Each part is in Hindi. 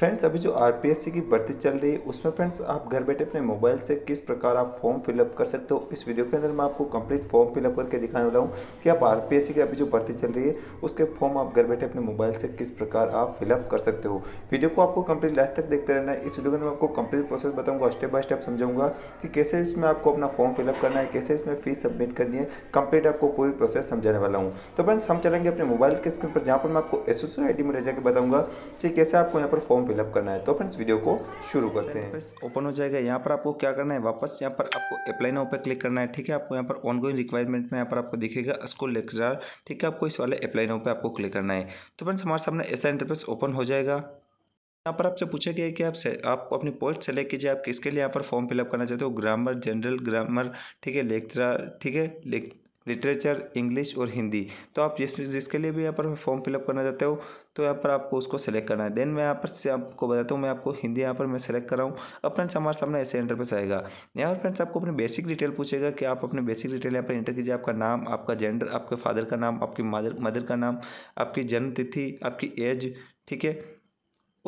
फ्रेंड्स अभी जो आर की भर्ती चल रही है उसमें फ्रेंड्स आप घर बैठे अपने मोबाइल से किस प्रकार आप फॉर्म फिलअप कर सकते हो इस वीडियो के अंदर मैं आपको कंप्लीट फॉर्म फिलअप करके दिखाने वाला हूँ कि आप आर की अभी जो भर्ती चल रही है उसके फॉर्म आप घर बैठे अपने मोबाइल से किस प्रकार आप फिलअप कर सकते हो वीडियो को आपको कंप्लीट लास्ट तक देखते रहना है इस वीडियो के अंदर मैं आपको कंप्लीट प्रोसेस बताऊँगा स्टेप बाय स्टेप समझाऊंगा कि कैसे इसमें आपको अपना फॉर्म फिलअप करना है कैसे इसमें फीस सबमिट करनी है कंप्लीट आपको पूरी प्रोसेस समझाने वाला हूँ तो फ्रेंड्स हम चलेंगे अपने मोबाइल के स्क्रीन पर जहाँ पर मैं आपको एसोसियो आई डी में ले जाकर बताऊँगा कि कैसे आपको यहाँ पर फॉर्म फिलअप करना है तो फ्रेंड्स वीडियो को शुरू करते हैं ओपन हो जाएगा यहाँ पर आपको क्या करना है वापस यहाँ पर आपको अप्लाई नाउ पर क्लिक करना है ठीक है आपको यहाँ पर ऑन गोइंग रिक्वायरमेंट में यहाँ पर आपको दिखेगा स्कूल लेक्चर ठीक है आपको इस वाले अप्लाई नाउ पर आपको क्लिक करना है तो फ्रेंड्स हमारे सामने ऐसा इंटरफेस ओपन हो जाएगा यहाँ पर आपसे पूछा गया है कि आप से, आप अपनी पोस्ट सेलेक्ट कीजिए आप किसके लिए यहाँ पर फॉर्म फिलअप करना चाहते हो ग्रामर जनरल ग्रामर ठीक है लेक्चरर ठीक है लेक् लिटरेचर इंग्लिश और हिंदी तो आप जिस जिसके लिए भी यहाँ पर फॉर्म फिलअप करना चाहते हो तो यहाँ पर आपको उसको सेलेक्ट करना है देन मैं यहाँ पर आपको बताता हूँ मैं आपको हिंदी यहाँ पर मैं सेलेक्ट कर रहा हूँ अब फ्रेंड्स हमारे सामने ऐसे इंटरफेस आएगा यहाँ पर फ्रेंड्स आपको अपनी बेसिक डिटेल पूछेगा कि आप अपने बेसिक डिटेल यहाँ पर इंटर कीजिए आपका नाम आपका जेंडर आपके फादर का नाम आपकी मदर मदर का नाम आपकी जन्मतिथि आपकी एज ठीक है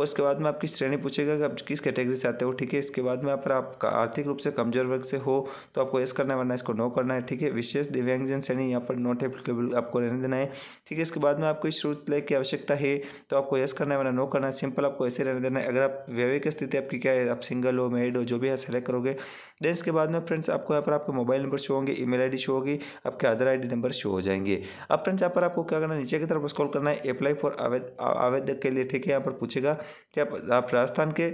उसके बाद में आपकी श्रेणी पूछेगा कि आप किस कैटेगरी से आते हो ठीक है इसके बाद में पर आपका आर्थिक रूप से कमजोर वर्ग से हो तो आपको एस करना है वरना इसको नो करना है ठीक है विशेष दिव्यांगजन श्रेणी यहाँ पर नॉट एप्लीकेबल आपको रहने देना है ठीक है इसके बाद में आपको इस श्रोत लय की आवश्यकता है तो आपको एस करना है वरना नो करना है सिंपल आपको ऐसे रहने देना है अगर आप वैविक स्थिति आपकी क्या है आप सिंगल हो मेड हो जो भी है सेलेक्ट करोगे देन इसके बाद में फ्रेंड्स आपको यहाँ पर आपके मोबाइल नंबर शो होंगे आई डी शो होगी आपके आधार डी नंबर शो हो जाएंगे अब फ्रेंड्स यहाँ पर आपको क्या करना है नीचे की तरफ स्कॉल करना है अप्लाई फॉर आवेदक के लिए ठीक है यहाँ पर पूछेगा कि आप, आप राजस्थान के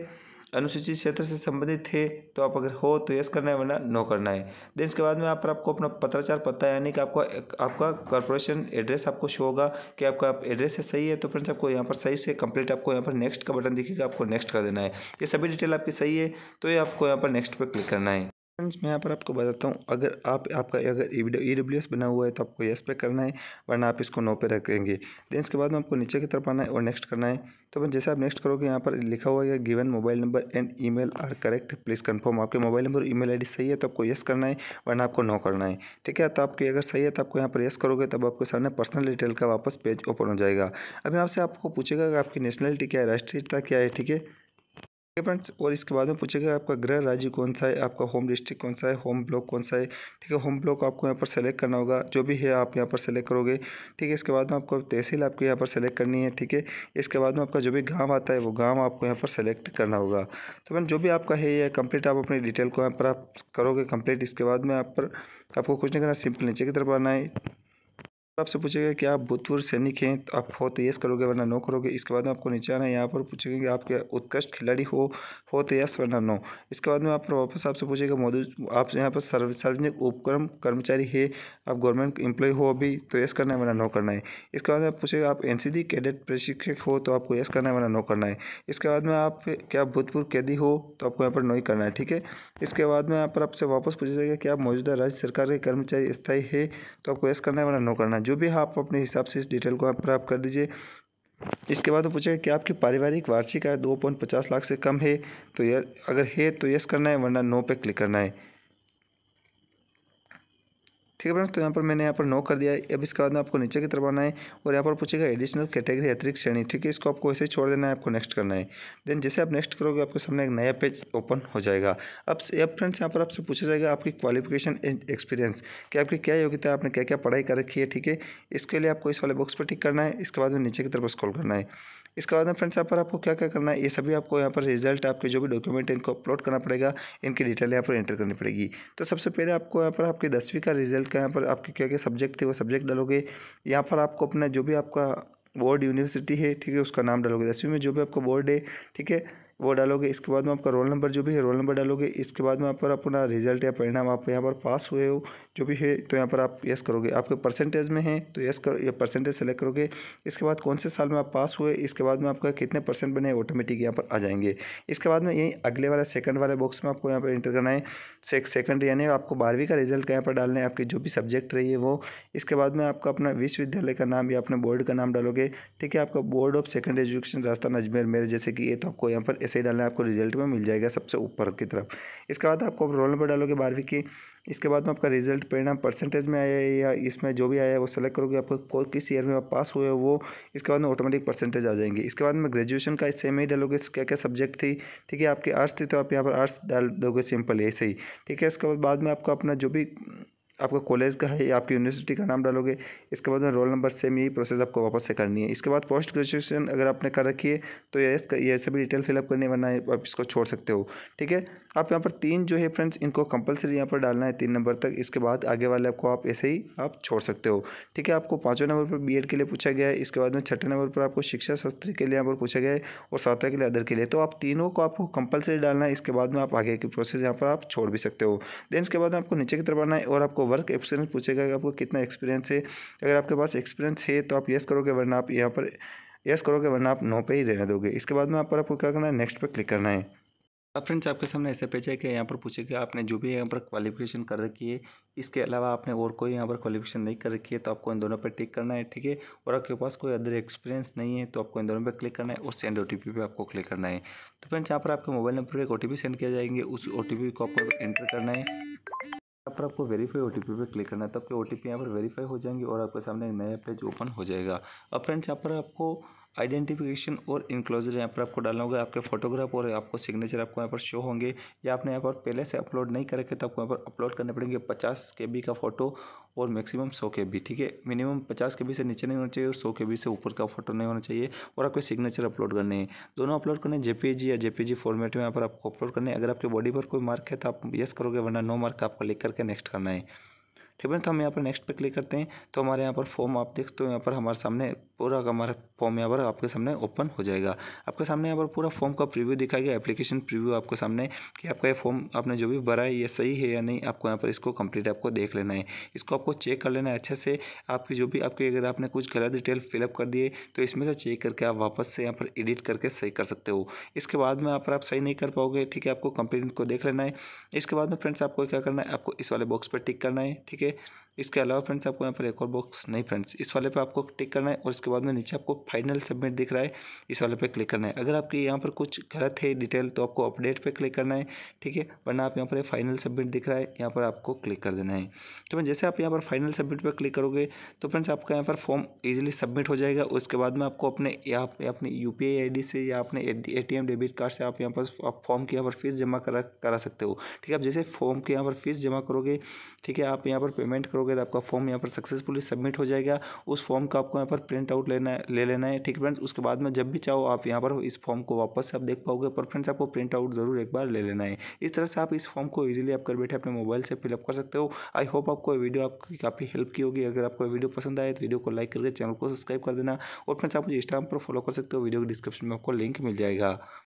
अनुसूचित क्षेत्र से संबंधित थे तो आप अगर हो तो यस करना है वरना नो करना है देन इसके बाद में आप पर आपको अपना पत्राचार पता यानी कि आपको आपका कॉरपोरेशन एड्रेस आपको शो होगा कि आपका आप एड्रेस है सही है तो फ्रेंड्स आपको यहाँ पर सही से कंप्लीट आपको यहाँ पर नेक्स्ट का बटन दिखेगा आपको नेक्स्ट कर देना है ये सभी डिटेल आपकी सही है तो ये आपको यहाँ पर नेक्स्ट पर क्लिक करना है फ्रेंड्स मैं यहाँ पर आपको बताता हूँ अगर आप आपका अगर ई डब्ल्यू एस बना हुआ है तो आपको येस पे करना है वरना आप इसको नो पे रखेंगे देन इसके बाद में आपको नीचे की तरफ आना है और नेक्स्ट करना है तो फिर जैसे आप नेक्स्ट करोगे यहाँ पर लिखा हुआ है given mobile number and email are correct please confirm आपके mobile number email I D सही है तो आपको येस करना है वरना आपको नो करना है ठीक है तो आपकी अगर सही है तो आपको यहाँ पर येस करोगे तब आपके सामने पर्सनल डिटेल का वापस पेज ओपन हो जाएगा अब यहाँ से आपको पूछेगा कि आपकी नेशनलिटी क्या है राष्ट्रीयता क्या है ठीक है फ्रेंड्स और इसके बाद में पूछेगा आपका गृह राज्य कौन सा है आपका होम डिस्ट्रिक्ट कौन सा है होम ब्लॉक कौन सा है ठीक है होम ब्लॉक आपको यहाँ पर सेलेक्ट करना होगा जो भी है आप यहाँ पर सेलेक्ट करोगे ठीक है इसके बाद में आपको तहसील आपको यहाँ पर सेलेक्ट करनी है ठीक है इसके बाद में आपका जो भी गाँव आता है वो गाँव आपको यहाँ पर सेलेक्ट करना होगा तो फ्रेंड जो भी आपका है यह कंप्लीट आप अपनी डिटेल को यहाँ पर आप करोगे कंप्लीट इसके बाद में आप पर आपको कुछ नहीं करना सिंपल नीचे की तरफ आना है तो आपसे पूछेगा कि आप भूतपूर्व सैनिक हैं तो आप हो तो यस करोगे वरना नो करोगे इसके बाद में आपको नीचे आना है यहाँ पर पूछेगा कि आपके उत्कृष्ट खिलाड़ी हो हो तो यस वरना नो इसके बाद में आप वापस आपसे पूछेगा मौजूद आप यहाँ पर सर्व सार्वजनिक उपक्रम कर्मचारी है आप गवर्नमेंट एम्प्लॉय हो अभी तो यस करना है वरना नो करना है इसके बाद में आप पूछेगा आप एन कैडेट प्रशिक्षक हो तो आपको यस करना है वरना नो करना है इसके बाद में आप क्या भूतपूर्व कैदी हो तो आपको यहाँ पर नो ही करना है ठीक है इसके बाद में यहाँ पर आपसे वापस पूछा जाएगा कि आप मौजूदा राज्य सरकार के कर्मचारी स्थायी है तो आपको यस करना है वरना नो करना है जो भी आप अपने हिसाब से इस डिटेल को आप प्राप्त कर दीजिए इसके बाद वो पूछेगा कि आपकी पारिवारिक वार्षिक आय दो पॉइंट पचास लाख से कम है तो यह अगर है तो यस करना है वरना नो पे क्लिक करना है ठीक है फ्रेंड्स तो यहाँ पर मैंने यहाँ पर नो कर दिया है अब इसके बाद में आपको नीचे की तरफ आना है और यहाँ पर पूछेगा एडिशनल कैटेगरी अतिरिक्त श्रेणी ठीक है इसको आपको ऐसे ही छोड़ देना है आपको नेक्स्ट करना है देन जैसे आप नेक्स्ट करोगे आपके सामने एक नया पेज ओपन हो जाएगा अब अब फ्रेंड्स यहाँ पर आपसे पूछा जाएगा आपकी क्वालिफिकेशन एंड एक्सपीरियंस कि आपकी क्या योग्यता आपने क्या क्या पढ़ाई कर रखी है ठीक है इसके लिए आपको इस वाले बॉक्स पर टिक करना है इसके बाद में नीचे की तरफ स्कॉल करना है इसके बाद में फ्रेंड्स यहाँ पर आपको क्या क्या करना है ये सभी आपको यहाँ पर रिजल्ट आपके जो भी डॉक्यूमेंट इनको अपलोड करना पड़ेगा इनकी डिटेल यहाँ पर एंटर करनी पड़ेगी तो सबसे पहले आपको यहाँ पर आपके दसवीं का रिजल्ट का यहाँ पर आपके क्या क्या सब्जेक्ट थे वो सब्जेक्ट डालोगे यहाँ पर आपको अपना जो भी आपका बोर्ड यूनिवर्सिटी है ठीक है उसका नाम डालोगे दसवीं में जो भी आपका बोर्ड है ठीक है वो डालोगे इसके बाद में आपका रोल नंबर जो भी है रोल नंबर डालोगे इसके बाद में आप पर अपना रिजल्ट या परिणाम आप यहाँ पर पास हुए हो जो भी है तो यहाँ पर आप यस करोगे आपके परसेंटेज में है तो यस करो ये परसेंटेज सेलेक्ट करोगे इसके बाद कौन से साल में आप पास हुए इसके बाद में आपका कितने परसेंट बने ऑटोमेटिक यहाँ पर आ जाएंगे इसके बाद में यहीं अगले वाला सेकंड वाले बॉक्स में आपको यहाँ पर इंटर करना है सेकंड यानी आपको बारहवीं का रिजल्ट यहाँ पर डालना है आपकी जो भी सब्जेक्ट रही है वो इसके बाद में आपका अपना विश्वविद्यालय का नाम या अपने बोर्ड का नाम डालोगे ठीक है आपका board of secondary education Rajasthan Ajmer मेरे जैसे कि ये तो आपको यहाँ पर ऐसे ही डालना है आपको रिजल्ट में मिल जाएगा सबसे ऊपर की तरफ इसके बाद आपको रोल नंबर डालोगे बारहवीं की इसके बाद में आपका रिजल्ट परिणाम परसेंटेज में आया है या इसमें जो भी आया है वो सेलेक्ट करोगे आपको किस ईयर में आप पास हुए हो वो इसके बाद में ऑटोमेटिक परसेंटेज आ जाएंगे इसके बाद में ग्रेजुएशन का सेम ही डालोगे क्या क्या सब्जेक्ट थी ठीक है आपकी आर्ट्स थी तो आप यहाँ पर आर्ट्स डाल दोगे सिंपल ऐसे ही ठीक है इसके बाद में आपको अपना जो भी आपका कॉलेज का है या आपकी यूनिवर्सिटी का नाम डालोगे इसके बाद में रोल नंबर सेम यही प्रोसेस आपको वापस से करनी है इसके बाद पोस्ट ग्रेजुएशन अगर आपने कर रखी है तो ये ये सभी डिटेल फिलअप करनी वरना आप इसको छोड़ सकते हो ठीक है आप यहाँ पर तीन जो है फ्रेंड्स इनको कंपलसरी यहाँ पर डालना है तीन नंबर तक इसके बाद आगे वाले आपको आप ऐसे ही आप छोड़ सकते हो ठीक है आपको पाँचों नंबर पर बी के लिए पूछा गया है इसके बाद में छठे नंबर पर आपको शिक्षा शास्त्री के लिए यहाँ पर पूछा गया है और सातवें के लिए अदर के लिए तो आप तीनों को आपको कंपलसरी डालना है इसके बाद में आप आगे की प्रोसेस यहाँ पर आप छोड़ भी सकते हो देन इसके बाद आपको नीचे की तरफ आना है और आपको वर्क एक्सपीरियंस पूछेगा कि आपको कितना एक्सपीरियंस है अगर आपके पास एक्सपीरियंस है तो आप येस करोगे वरना आप यहाँ पर येस करोगे वरना आप नो पे ही रहने दोगे इसके बाद में यहाँ पर आपको क्या करना है नेक्स्ट पर क्लिक करना है अब फ्रेंड्स आपके सामने ऐसे पेज है कि यहाँ पर पूछे कि आपने जो भी यहाँ पर क्वालिफिकेशन कर रखी है इसके अलावा आपने और कोई यहाँ पर क्वालिफिकेशन नहीं कर रखी है तो आपको इन दोनों पर टिक करना है ठीक है और आपके पास कोई अदर एक्सपीरियंस नहीं है तो आपको इन दोनों पर क्लिक करना है और सेंड ओ टी पी पर आपको क्लिक करना है तो फ्रेंड्स यहाँ पर आपके मोबाइल नंबर पर एक ओ टी पी सेंड किया जाएंगे उस ओ टी पी को आपको एंटर करना है पर आपको वेरीफाई ओ पे क्लिक करना है तब के ओ टी यहाँ पर वेरीफाई हो जाएंगे और आपके सामने एक नया पेज ओपन हो जाएगा अब फ्रेंड्स यहाँ पर आपको आइडेंटिफिकेशन और इंक्लोजर यहाँ पर आपको डालना होगा आपके फोटोग्राफ और आपको सिग्नेचर आपको यहाँ पर शो होंगे या आपने यहाँ पर पहले से अपलोड नहीं करके तो आपको यहाँ पर अपलोड करने पड़ेंगे पचास के बी का फोटो और मैक्सिमम सौ के बी ठीक है मिनिमम पचास के बी से नीचे नहीं होना चाहिए और सौ के बी से ऊपर का फोटो नहीं होना चाहिए और आपके सिग्नेचर अपलोड करने हैं दोनों अपलोड करने जेपीजी या जेपीजी फॉर्मेट में यहाँ पर आपको अपलोड करने अगर आपके बॉडी पर कोई मार्क है तो आप यस करोगे वरना नो मार्क आपको लिख करके नेक्स्ट करना है ठीक है तो हम यहाँ पर नेक्स्ट पे क्लिक करते हैं तो हमारे यहाँ पर फॉर्म आप देखते हो यहाँ पर हमारे सामने पूरा हमारा फॉर्म यहाँ पर आपके सामने ओपन हो जाएगा आपके सामने यहाँ पर पूरा फॉर्म का प्रीव्यू दिखाया गया एप्लीकेशन प्रीव्यू आपके सामने कि आपका ये फॉर्म आपने जो भी भरा है ये सही है या नहीं आपको यहाँ पर इसको कंप्लीट आपको देख लेना है इसको आपको चेक कर लेना है अच्छे से आपकी जो भी आपकी अगर आपने कुछ गलत डिटेल फिलअप कर दिए तो इसमें से चेक करके आप वापस से यहाँ पर एडिट करके सही कर सकते हो इसके बाद में यहाँ पर आप सही नहीं कर पाओगे ठीक है आपको कंप्लीट को देख लेना है इसके बाद में फ्रेंड्स आपको क्या करना है आपको इस वाले बॉक्स पर टिक करना है ठीक है इसके अलावा फ्रेंड्स आपको यहाँ पर एक और बॉक्स नहीं फ्रेंड्स इस वाले पे आपको टिक करना है और इसके बाद में नीचे आपको फाइनल सबमिट दिख रहा है इस वाले पे क्लिक करना है अगर आपकी यहाँ पर कुछ गलत है डिटेल तो आपको अपडेट पे क्लिक करना है ठीक है वरना आप यहाँ पर फाइनल सबमिट दिख रहा है यहाँ पर आपको क्लिक कर देना है तो फिर जैसे आप यहाँ पर फाइनल सबमिट पर क्लिक करोगे तो फ्रेंड्स आपका यहाँ पर फॉर्म ईजिली सबमिट हो जाएगा उसके बाद में आपको अपने या अपने यू पी से या अपने ए डेबिट कार्ड से आप यहाँ पर फॉर्म की यहाँ पर फीस जमा करा करा सकते हो ठीक है आप जैसे फॉर्म की यहाँ पर फीस जमा करोगे ठीक है आप यहाँ पर पेमेंट करोगे करोगे तो आपका फॉर्म यहाँ पर सक्सेसफुली सबमिट हो जाएगा उस फॉर्म का आपको यहाँ पर प्रिंट आउट लेना है ले लेना है ठीक फ्रेंड्स उसके बाद में जब भी चाहो आप यहाँ पर इस फॉर्म को वापस आप देख पाओगे पर फ्रेंड्स आपको प्रिंट आउट जरूर एक बार ले लेना है इस तरह से आप इस फॉर्म को ईजिली आप कर बैठे अपने मोबाइल से फिलअप कर सकते हो आई होप आपको वीडियो आपकी काफ़ी हेल्प की होगी अगर आपको वीडियो पसंद आए तो वीडियो को लाइक करके चैनल को सब्सक्राइब कर देना और फ्रेंड्स आप मुझे इंस्टाग्राम पर फॉलो कर सकते हो वीडियो के डिस्क्रिप्शन में आपको लिंक मिल जाएगा